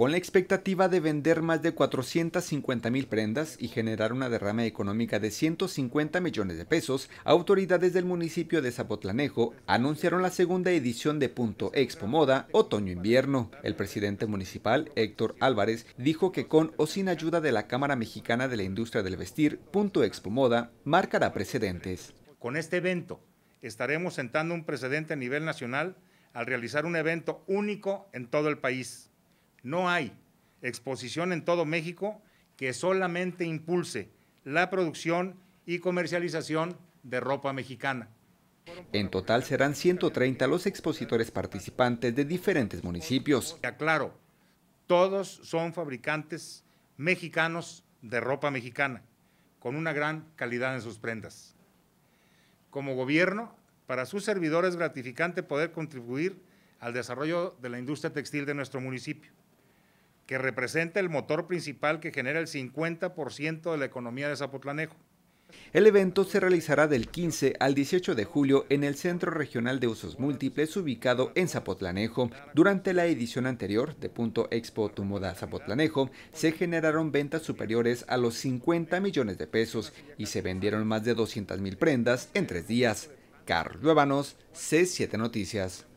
con la expectativa de vender más de 450 mil prendas y generar una derrama económica de 150 millones de pesos, autoridades del municipio de Zapotlanejo anunciaron la segunda edición de Punto Expo Moda Otoño-Invierno. El presidente municipal, Héctor Álvarez, dijo que con o sin ayuda de la Cámara Mexicana de la Industria del Vestir, Punto Expo Moda marcará precedentes. Con este evento estaremos sentando un precedente a nivel nacional al realizar un evento único en todo el país no hay exposición en todo México que solamente impulse la producción y comercialización de ropa mexicana. En total serán 130 los expositores participantes de diferentes municipios. Aclaro, todos son fabricantes mexicanos de ropa mexicana, con una gran calidad en sus prendas. Como gobierno, para sus servidores es gratificante poder contribuir al desarrollo de la industria textil de nuestro municipio que representa el motor principal que genera el 50% de la economía de Zapotlanejo. El evento se realizará del 15 al 18 de julio en el Centro Regional de Usos Múltiples ubicado en Zapotlanejo. Durante la edición anterior de Punto Expo Tu Moda Zapotlanejo se generaron ventas superiores a los 50 millones de pesos y se vendieron más de 200 mil prendas en tres días. Carlos Luébanos, C7 Noticias.